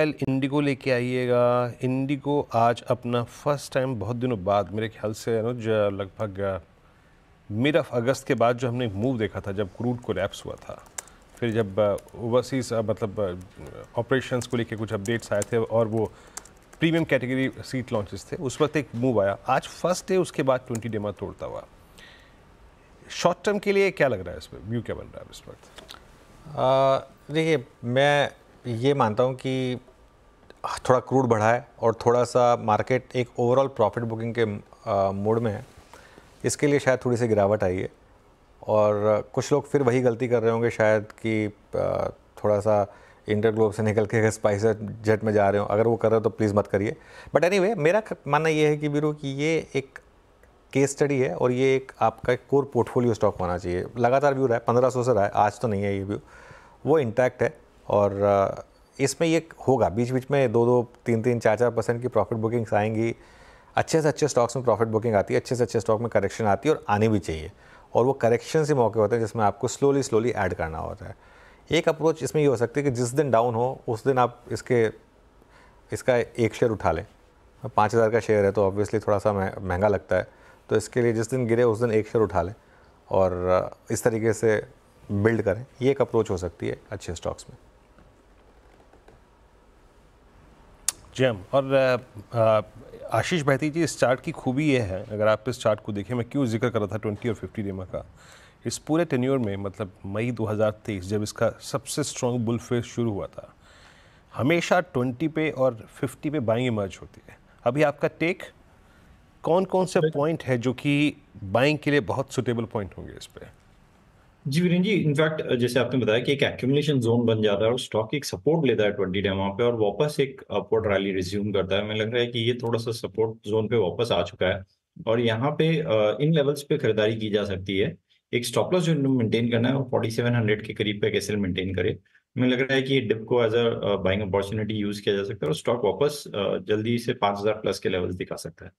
L Indigo लेके आइएगा Indigo आज अपना फर्स्ट टाइम बहुत दिनों बाद मेरे ख्याल से अनुज लगभग मिड ऑफ अगस्त के बाद जो हमने मूव देखा था जब क्रूड को रैप्स हुआ था फिर जब ओवरसीज मतलब ऑपरेशन को लेके कुछ अपडेट्स आए थे और वो प्रीमियम कैटेगरी सीट लॉन्चेस थे उस वक्त एक मूव आया आज फर्स्ट डे उसके बाद ट्वेंटी डे मा तोड़ता हुआ शॉर्ट टर्म के लिए क्या लग रहा है इसमें व्यू क्या बन रहा है इस वक्त देखिए मैं ये मानता हूँ कि थोड़ा क्रूड बढ़ा है और थोड़ा सा मार्केट एक ओवरऑल प्रॉफिट बुकिंग के मोड में है इसके लिए शायद थोड़ी सी गिरावट आई है और कुछ लोग फिर वही गलती कर रहे होंगे शायद कि थोड़ा सा इंटर ग्लोब से निकल के अगर स्पाइसर जेट में जा रहे हो अगर वो कर रहे हो तो प्लीज़ मत करिए बट एनी anyway, मेरा मानना ये है कि वीरू कि ये एक केस स्टडी है और ये एक आपका कोर पोर्टफोलियो स्टॉक होना चाहिए लगातार व्यू रहा है पंद्रह सौ से रहा है आज तो नहीं है ये व्यू वो इंटैक्ट है और इसमें ये होगा बीच बीच में दो दो तीन तीन चार चार परसेंट की प्रॉफिट बुकिंग्स आएंगी अच्छे से अच्छे स्टॉक्स में प्रॉफिट बुकिंग आती है अच्छे से अच्छे स्टॉक में करेक्शन आती है और आनी भी चाहिए और वो करेक्शन से मौके होते हैं जिसमें आपको स्लोली स्लोली ऐड करना होता है एक अप्रोच इसमें ये हो सकती है कि जिस दिन डाउन हो उस दिन आप इसके इसका एक शेयर उठा लें पाँच हज़ार का शेयर है तो ऑब्वियसली थोड़ा सा महंगा लगता है तो इसके लिए जिस दिन गिरे उस दिन एक शेयर उठा लें और इस तरीके से बिल्ड करें ये एक अप्रोच हो सकती है अच्छे स्टॉक्स में जैम और uh, uh, आशीष बहती जी इस चार्ट की खूबी ये है अगर आप इस चार्ट को देखें मैं क्यों जिक्र कर रहा था ट्वेंटी और फिफ्टी डेमा का इस पूरे टेन्योर में मतलब मई 2023 जब इसका सबसे स्ट्रॉन्ग बुल फेस शुरू हुआ था हमेशा 20 पे और 50 पे बाइंग इमर्ज होती है अभी आपका टेक कौन कौन से पॉइंट है जो कि बाइंग के लिए बहुत सुटेबल पॉइंट होंगे इस पर जी वीरेन जी इनफैक्ट जैसे आपने बताया कि एक एक्यूमुलेशन जोन बन जाता है और स्टॉक एक सपोर्ट लेता है ट्वेंटी डे पे और वापस एक अपवर्ड रैली रिज्यूम करता है हमें लग रहा है कि ये थोड़ा सा सपोर्ट जोन पे वापस आ चुका है और यहाँ पे इन लेवल्स पे खरीदारी की जा सकती है एक स्टॉप लॉस जो मेंटेन करना है वो फोर्टी सेवन हंड्रेड के करीब पे कैसे मेंटेन करे हमें लग रहा है कि डिप को as a buying opportunity use किया जा सकता है और स्टॉक वापस जल्दी से पाँच हजार प्लस के लेवल्स दिखा सकता है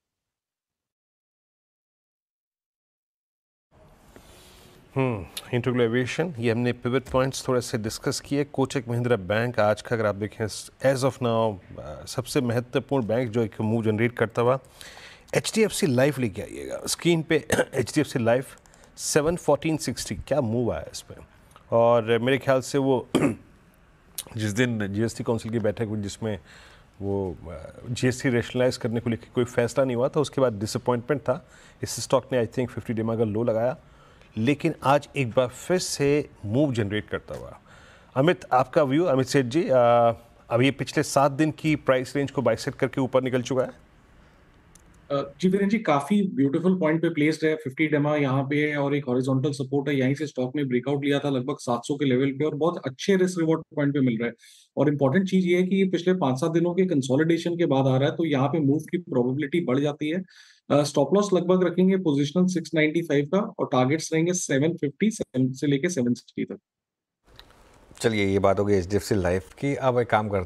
इंटरगल हम्म, एविएशन ये हमने पिवट पॉइंट्स थोड़े से डिस्कस किए कोचक महिंद्रा बैंक आज का अगर आप देखें एज ऑफ नाउ सबसे महत्वपूर्ण बैंक जो एक मूव जनरेट करता हुआ H D F C life लेके आइएगा स्क्रीन पे H D F C life seven fourteen sixty क्या मूव आया इस पर और मेरे ख्याल से वो जिस दिन जी एस टी काउंसिल की बैठक हुई जिसमें वो जी एस टी रेशनलाइज करने को लेकर कोई फैसला नहीं हुआ था उसके बाद डिसअपॉइंटमेंट था इस स्टॉक ने आई थिंक फिफ्टी डेमा का लो लगाया लेकिन आज एक बार फिर से मूव जनरेट करता हुआ अमित आपका व्यू अमित सेठ जी आ, अब ये पिछले सात दिन की प्राइस रेंज को बाइसेट करके ऊपर निकल चुका है जी वीरेन जी काफी ब्यूटीफुल पॉइंट पे प्लेस्ड है फिफ्टी डेमा यहाँ पे है और एक हॉरिजॉन्टल सपोर्ट है यहीं से स्टॉक में ब्रेकआउट लिया था लगभग 700 के लेवल पे और बहुत अच्छे रिस्क रिवॉर्ड पॉइंट पे मिल रहा है और इंपॉर्टेंट चीज ये है कि ये पिछले पांच सात दिनों के कंसोलिडेशन के बाद आ रहा है तो यहाँ पे मूव की प्रोबेबिलिटी बढ़ जाती है स्टॉप लॉस लगभग रखेंगे पोजिशनल सिक्स का और टारगेट्स रहेंगे सेवन से लेके सेवन तक चलिए ये बात हो गई H D F C life की अब एक काम करते